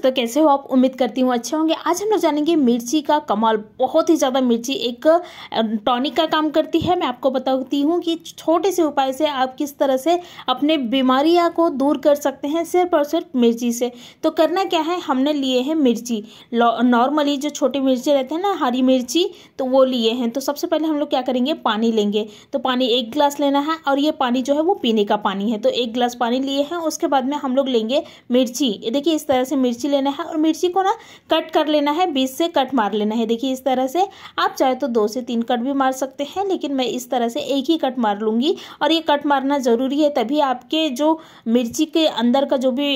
दोस्तों कैसे हो आप उम्मीद करती हूँ अच्छे होंगे आज हम लोग जानेंगे मिर्ची का कमाल बहुत ही ज़्यादा मिर्ची एक टॉनिक का काम करती है मैं आपको बताती हूँ कि छोटे से उपाय से आप किस तरह से अपने बीमारियाँ को दूर कर सकते हैं सिर्फ और सिर्फ मिर्ची से तो करना क्या है हमने लिए हैं मिर्ची नॉर्मली जो छोटे मिर्ची रहते हैं ना हरी मिर्ची तो वो लिए हैं तो सबसे पहले हम लोग क्या करेंगे पानी लेंगे तो पानी एक गिलास लेना है और ये पानी जो है वो पीने का पानी है तो एक गिलास पानी लिए हैं उसके बाद में हम लोग लेंगे मिर्ची देखिए इस तरह से मिर्ची लेना है और मिर्ची को ना कट कर लेना है बीच से कट मार लेना है देखिए इस तरह से आप चाहे तो दो से तीन कट भी मार सकते हैं लेकिन मैं इस तरह से एक ही कट मार लूँगी और ये कट मारना ज़रूरी है तभी आपके जो मिर्ची के अंदर का जो भी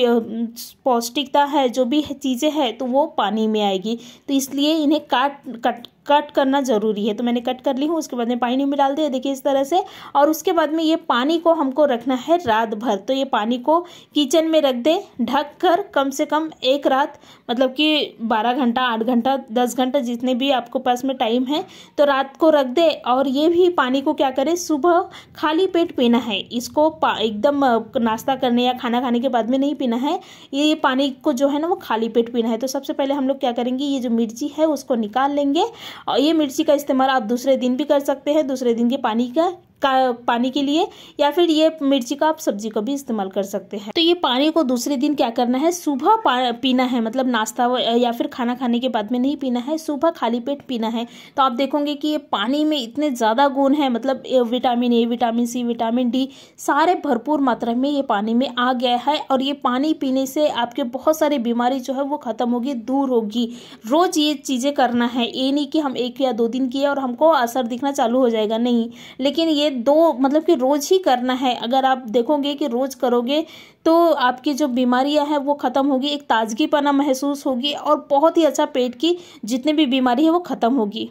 पौष्टिकता है जो भी चीज़ें हैं तो वो पानी में आएगी तो इसलिए इन्हें काट कट कट करना ज़रूरी है तो मैंने कट कर ली हूँ उसके बाद में पानी में डाल दिया देखिए इस तरह से और उसके बाद में ये पानी को हमको रखना है रात भर तो ये पानी को किचन में रख दें ढक कर कम से कम एक रात मतलब कि बारह घंटा आठ घंटा दस घंटा जितने भी आपको पास में टाइम है तो रात को रख दे और ये भी पानी को क्या करें सुबह खाली पेट पीना है इसको एकदम नाश्ता करने या खाना खाने के बाद में नहीं पीना है ये पानी को जो है ना वो खाली पेट पीना है तो सबसे पहले हम लोग क्या करेंगे ये जो मिर्ची है उसको निकाल लेंगे और ये मिर्ची का इस्तेमाल आप दूसरे दिन भी कर सकते हैं दूसरे दिन के पानी का का पानी के लिए या फिर ये मिर्ची का आप सब्जी का भी इस्तेमाल कर सकते हैं तो ये पानी को दूसरे दिन क्या करना है सुबह पीना है मतलब नाश्ता या फिर खाना खाने के बाद में नहीं पीना है सुबह खाली पेट पीना है तो आप देखोगे कि ये पानी में इतने ज़्यादा गुण हैं मतलब vitamin A vitamin C vitamin D सारे भरपूर मात्रा में ये पानी में आ गया है और ये पानी पीने से आपके बहुत सारी बीमारी जो है वो ख़त्म होगी दूर होगी रोज़ ये चीज़ें करना है ये नहीं कि हम एक या दो दिन किए और हमको असर दिखना चालू हो जाएगा नहीं लेकिन ये ये दो मतलब कि रोज़ ही करना है अगर आप देखोगे कि रोज़ करोगे तो आपकी जो बीमारियां हैं वो ख़त्म होगी एक ताजगीपना महसूस होगी और बहुत ही अच्छा पेट की जितनी भी बीमारी है वो ख़त्म होगी